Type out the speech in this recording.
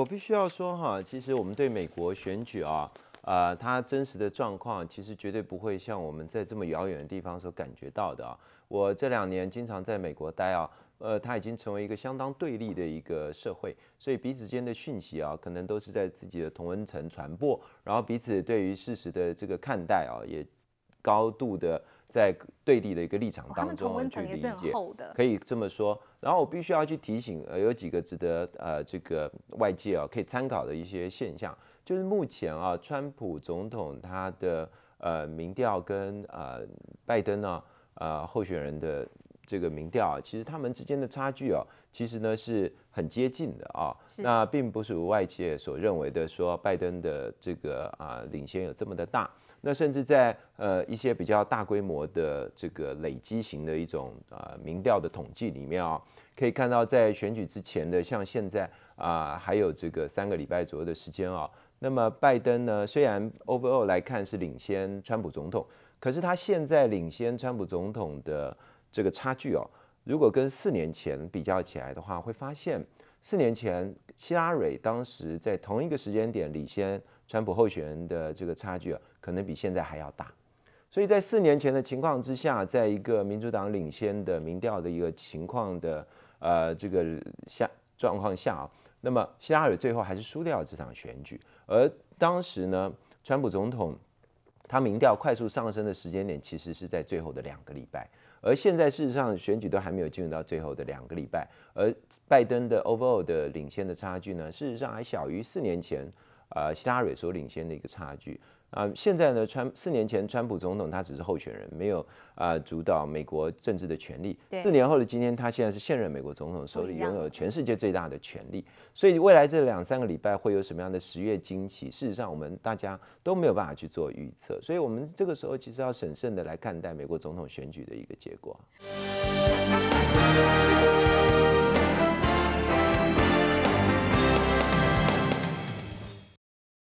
我必须要说哈，其实我们对美国选举啊，呃，它真实的状况其实绝对不会像我们在这么遥远的地方所感觉到的啊。我这两年经常在美国待啊，呃，它已经成为一个相当对立的一个社会，所以彼此间的讯息啊，可能都是在自己的同温层传播，然后彼此对于事实的这个看待啊，也高度的。在对立的一个立场当中去理解，可以这么说。然后我必须要去提醒，呃，有几个值得呃这个外界啊可以参考的一些现象，就是目前啊，川普总统他的呃民调跟呃拜登呢呃候选人的。这个民调啊，其实他们之间的差距哦，其实呢是很接近的啊。那并不是外界所认为的说拜登的这个啊领先有这么的大。那甚至在呃一些比较大规模的这个累积型的一种啊民调的统计里面啊，可以看到在选举之前的像现在啊，还有这个三个礼拜左右的时间啊，那么拜登呢虽然 overall 来看是领先川普总统，可是他现在领先川普总统的。这个差距哦，如果跟四年前比较起来的话，会发现四年前希拉蕊当时在同一个时间点领先川普候选人的这个差距啊，可能比现在还要大。所以在四年前的情况之下，在一个民主党领先的民调的一个情况的呃这个下状况下啊，那么希拉蕊最后还是输掉了这场选举，而当时呢，川普总统。他民调快速上升的时间点，其实是在最后的两个礼拜，而现在事实上选举都还没有进入到最后的两个礼拜，而拜登的 overall 的领先的差距呢，事实上还小于四年前呃，希拉蕊所领先的一个差距。啊，现在呢，川四年前，川普总统他只是候选人，没有啊主导美国政治的权利。四年后的今天，他现在是现任美国总统，手里拥有全世界最大的权利。所以未来这两三个礼拜会有什么样的十月惊奇？事实上，我们大家都没有办法去做预测。所以，我们这个时候其实要审慎的来看待美国总统选举的一个结果。